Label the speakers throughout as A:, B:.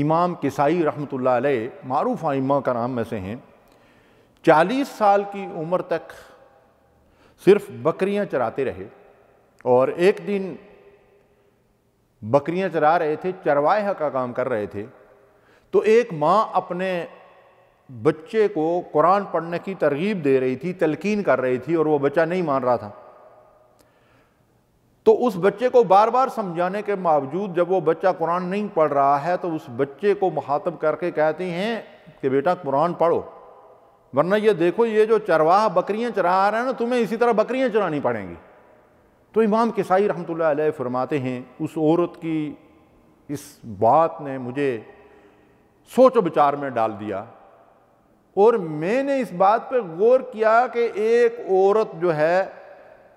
A: इमाम किसाई रहमत मरूफ आइमा का नाम में से हैं चालीस साल की उम्र तक सिर्फ बकरियां चराते रहे और एक दिन बकरियां चरा रहे थे चरवाहे का काम कर रहे थे तो एक माँ अपने बच्चे को कुरान पढ़ने की तरगीब दे रही थी तलकीन कर रही थी और वो बच्चा नहीं मान रहा था तो उस बच्चे को बार बार समझाने के बावजूद जब वो बच्चा कुरान नहीं पढ़ रहा है तो उस बच्चे को मुखातब करके कहते हैं कि बेटा कुरान पढ़ो वरना ये देखो ये जो चरवाह बकरियाँ चरा रहे हैं ना तुम्हें इसी तरह बकरियाँ चरानी पड़ेंगी तो इमाम किसाई रहमत फरमाते हैं उस औरत की इस बात ने मुझे सोच विचार में डाल दिया और मैंने इस बात पर गौर किया कि एक औरत जो है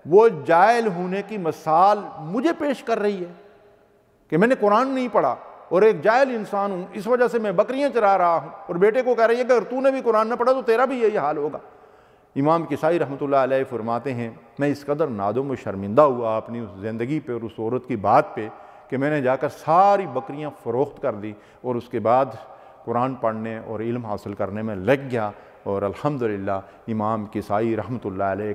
A: वो जायल होने की मसाल मुझे पेश कर रही है कि मैंने कुरान नहीं पढ़ा और एक जायल इंसान हूँ इस वजह से मैं बकरियाँ चरा रहा हूँ और बेटे को कह रही है कि अगर तूने भी कुरान ना पढ़ा तो तेरा भी यही हाल होगा इमाम किसाई रहमत फरमाते हैं मैं इस कदर में शर्मिंदा हुआ अपनी उस ज़िंदगी पर उस औरत की बात पर कि मैंने जाकर सारी बकरियाँ फ़रोख्त कर दी और उसके बाद कुरान पढ़ने और इल्म हासिल करने में लग गया और अल्हम्दुलिल्लाह इमाम किसाई रहमत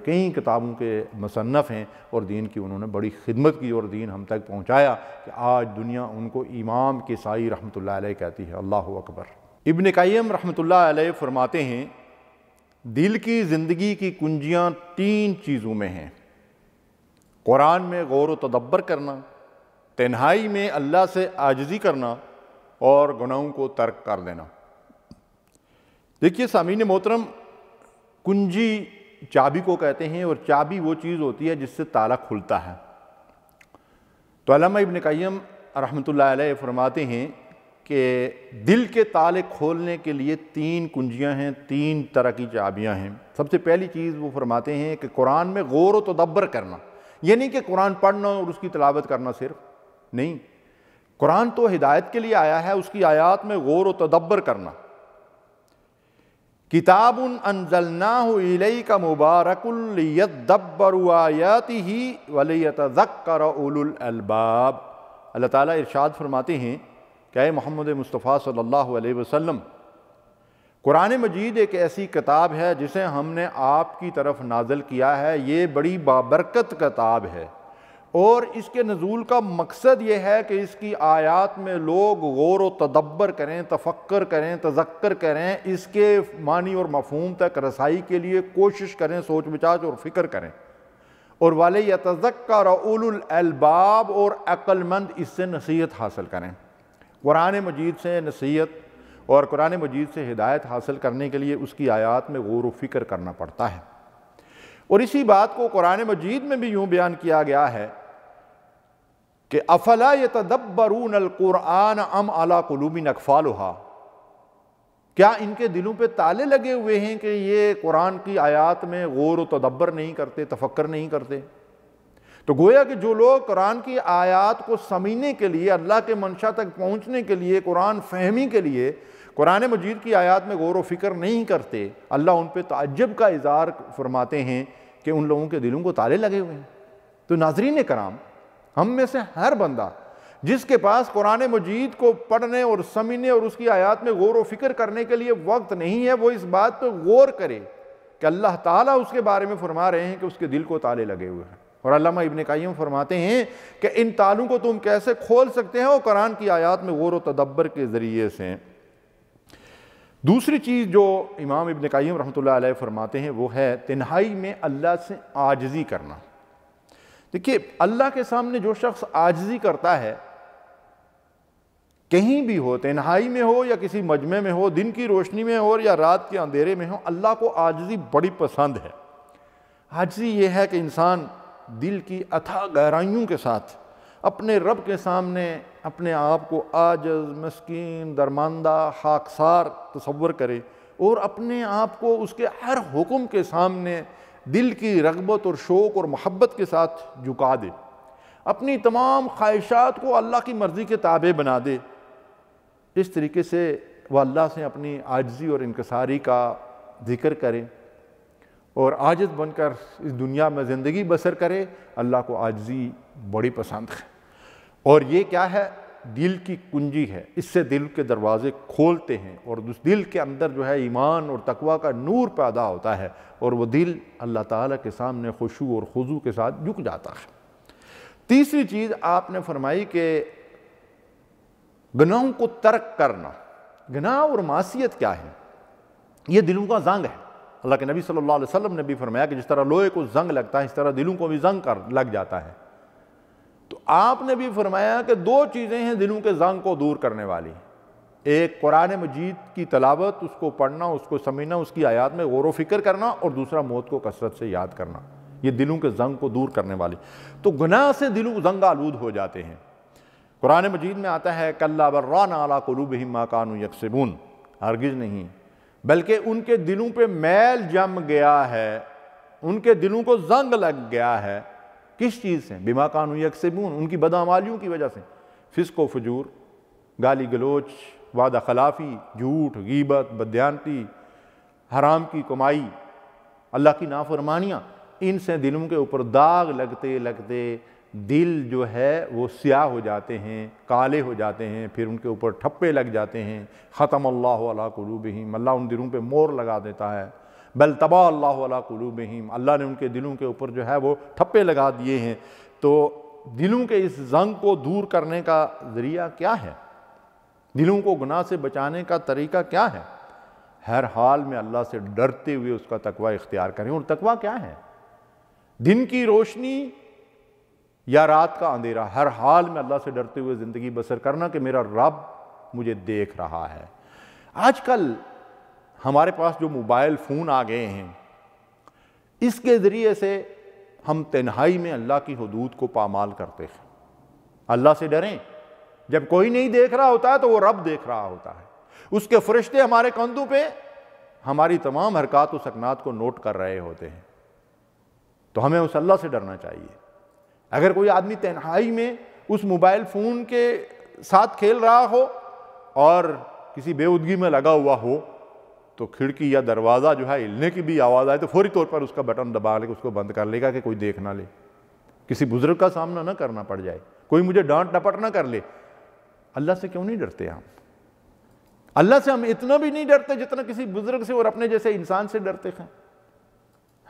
A: कई किताबों के मुसनफ़ हैं और दीन की उन्होंने बड़ी खिदमत की और दीन हम तक पहुँचाया कि आज दुनिया उनको इमाम किसाई रहमत कहती है अल्लाह अकबर इबन कम रहमत फरमाते हैं दिल की ज़िंदगी की कुंजियाँ तीन चीज़ों में हैं कुरान में गौर व तदब्बर करना तन्हाई में अल्लाह से आजजी करना और गुनाहों को तर्क कर देना देखिए सामीन मोहतरम कुंजी चाबी को कहते हैं और चाबी वो चीज़ होती है जिससे ताला खुलता है तो अलामा इबन कयम रहमतुल्लाह अलैह फरमाते हैं कि दिल के ताले खोलने के लिए तीन कुंजियां हैं तीन तरह की चाबियां हैं सबसे पहली चीज़ वो फरमाते हैं कि कुरान में गौर व तदब्बर करना ये नहीं कि कुरान पढ़ना और उसकी तलावत करना सिर्फ नहीं कुरान तो हिदायत के लिए आया है उसकी आयात में गौर व तदब्बर करना किताबुन अनजलना इलई का आयाति ही वलयतकर उलबाब अल्लाह ताली इरशाद फरमाते हैं क्या मोहम्मद मुस्तफ़ा सल्ला वसम कुरान मजीद एक ऐसी किताब है जिसे हमने आपकी तरफ नाजल किया है ये बड़ी बाबरकत किताब है और इसके नज़ूल का मकसद ये है कि इसकी आयात में लोग गौर व तदब्बर करें तफक्र करें तजक्र करें इसके मानी और मफहम तक रसाई के लिए कोशिश करें सोच विचार और फ़िक्र करें और वाले या तजक्र उलबाब और अक्लमंद इससे नसीहत हासिल करें कुरान मजीद से नसीहत और कुरान मजीद से हिदायत हासिल करने के लिए उसकी आयात में गौर व फ़िक्र करना पड़ता है और इसी बात को कुरान मजीद में भी यूँ बयान किया गया है कि अफला ये तदब्बरून अलकुरान अम अला कलूबिन अकफालहा क्या इनके दिलों पे ताले लगे हुए हैं कि ये कुरान की आयात में गौर व तदब्बर नहीं करते तफक्र नहीं करते तो गोया कि जो लोग कुरान की आयात को समझने के लिए अल्लाह के मंशा तक पहुँचने के लिए कुरान फहमी के लिए कुरान मजीद की आयात में गौर व फिक्र नहीं करते अल्लाह उन पर तजब का इज़हार फरमाते हैं कि उन लोगों के दिलों को ताले लगे हुए हैं तो नाजरीन कराम हम में से हर बंदा जिसके पास कुरान मजीद को पढ़ने और समझने और उसकी आयात में गौर व फिक्र करने के लिए वक्त नहीं है वो इस बात पर गौर करे कि अल्लाह ताला उसके बारे में फरमा रहे हैं कि उसके दिल को ताले लगे हुए हैं और अल्लामा इबन कायम फरमाते हैं कि इन तालों को तुम कैसे खोल सकते हैं और कुरान की आयात में गौर व तदब्बर के ज़रिए से दूसरी चीज़ जो इमाम इबन कायम रहमत फरमाते हैं वो है तन्हाई में अल्लाह से आजजी करना देखिए अल्लाह के सामने जो शख्स आजजी करता है कहीं भी हो तन्हाई में हो या किसी मजमे में हो दिन की रोशनी में हो या रात के अंधेरे में हो अल्लाह को आजजी बड़ी पसंद है आजजी ये है कि इंसान दिल की अथा गहराइयों के साथ अपने रब के सामने अपने आप को आजज मस्किन दरमानदा हाकसार तस्वर करे और अपने आप को उसके हर हुक्म के सामने दिल की रगबत और शौक़ और मोहब्बत के साथ झुका दे अपनी तमाम ख्वाहिशात को अल्लाह की मर्ज़ी के ताबे बना दे इस तरीके से वह अल्लाह से अपनी आजजी और इनकसारी का जिक्र करें और आजत बनकर इस दुनिया में ज़िंदगी बसर करे अल्लाह को आजजी बड़ी पसंद है और ये क्या है दिल की कुंजी है इससे दिल के दरवाजे खोलते हैं और उस दिल के अंदर जो है ईमान और तकवा का नूर पैदा होता है और वह दिल अल्लाह ताला के सामने खुशू और खुजू के साथ झुक जाता है तीसरी चीज़ आपने फरमाई कि गनाहों को तर्क करना गनाह और मासीत क्या है ये दिलों का जंग है अल्लाह के नबी सल्लल्लाहु अलैहि वसल्लम ने भी फरमाया कि जिस तरह लोहे को जंग लगता है इस तरह दिलों को भी जंग कर लग जाता है आपने भी फरमाया कि दो चीज़ें हैं दिलों के जंग को दूर करने वाली एक कुरान मजीद की तलावत उसको पढ़ना उसको समझना उसकी आयात में गौर फिक्र करना और दूसरा मौत को कसरत से याद करना ये दिलों के जंग को दूर करने वाली तो गुनाह से दिलों जंग आलूद हो जाते हैं कुरान मजीद में आता है कल्ला बर्रान आला कलूब ही कानू यकसबून हरगिज़ नहीं बल्कि उनके दिलों पर मैल जम गया है उनके दिलों को जंग लग गया है किस चीज़ से बीमा कानून यकसबून उनकी बदामालियों की वजह से फिसको फजूर गाली गलोच वादा खिलाफी झूठ गीबत बदयानती हराम की कमाई अल्लाह की नाफरमानियाँ इनसे दिलों के ऊपर दाग लगते लगते दिल जो है वो स्याह हो जाते हैं काले हो जाते हैं फिर उनके ऊपर ठप्पे लग जाते हैं ख़त्म अल्लाह कलूबहिम अल्लाह उन दिलों पे मोर लगा देता है बल तबा अल्लाह कलूबहीम अल्लाह ने उनके दिलों के ऊपर जो है वो ठप्पे लगा दिए हैं तो दिलों के इस जंग को दूर करने का ज़रिया क्या है दिलों को गुनाह से बचाने का तरीका क्या है हर हाल में अल्लाह से डरते हुए उसका तकवा इख्तियार करें और तकवा क्या है दिन की रोशनी या रात का अंधेरा हर हाल में अल्लाह से डरते हुए ज़िंदगी बसर करना कि मेरा रब मुझे देख रहा है आजकल हमारे पास जो मोबाइल फ़ोन आ गए हैं इसके ज़रिए से हम तन्हाई में अल्लाह की हदूद को पामाल करते हैं अल्लाह से डरें जब कोई नहीं देख रहा होता है तो वो रब देख रहा होता है उसके फरिश्ते हमारे कंधों पे हमारी तमाम हरकत व सकनात को नोट कर रहे होते हैं तो हमें उस अल्लाह से डरना चाहिए अगर कोई आदमी तन्हाई में उस मोबाइल फ़ोन के साथ खेल रहा हो और किसी बेउदगी में लगा हुआ हो तो खिड़की या दरवाज़ा जो है हिलने की भी आवाज़ आए तो फौरी तौर पर उसका बटन दबा लेकर उसको बंद कर लेगा कि कोई देख ना ले किसी बुज़ुर्ग का सामना ना करना पड़ जाए कोई मुझे डांट डपट ना कर ले अल्लाह से क्यों नहीं डरते हम अल्लाह से हम इतना भी नहीं डरते जितना किसी बुज़ुर्ग से और अपने जैसे इंसान से डरते हैं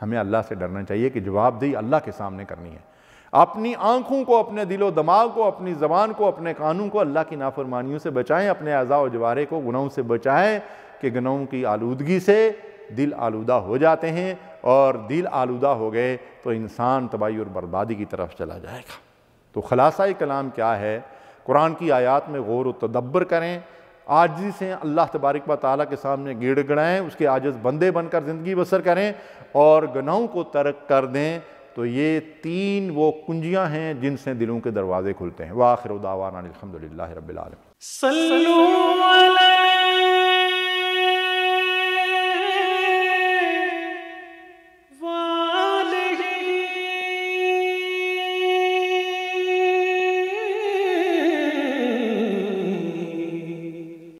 A: हमें अल्लाह से डरना चाहिए कि जवाबदेही अल्लाह के सामने करनी है अपनी आंखों को अपने दिलो दमाग को अपनी ज़बान को अपने कानून को अल्लाह की नाफरमानियों से बचाएं अपने अज़ा जवारे को गुनाहों से बचाएं कि गुनाहों की आलूदगी से दिल आलूदा हो जाते हैं और दिल आलूदा हो गए तो इंसान तबाही और बर्बादी की तरफ चला जाएगा तो खलासा कलाम क्या है कुरान की आयात में गौर व तदब्बर करें आजी से अल्लाह तबारक व ताली के सामने गिड़ गड़ाएँ उसके आजज बंदे बनकर ज़िंदगी बसर करें और गनाहों को तर्क कर दें तो ये तीन वो कुंजियां हैं जिनसे दिलों के दरवाजे खुलते हैं वाखिर उदावान अलहमदिल्ला रबीआलम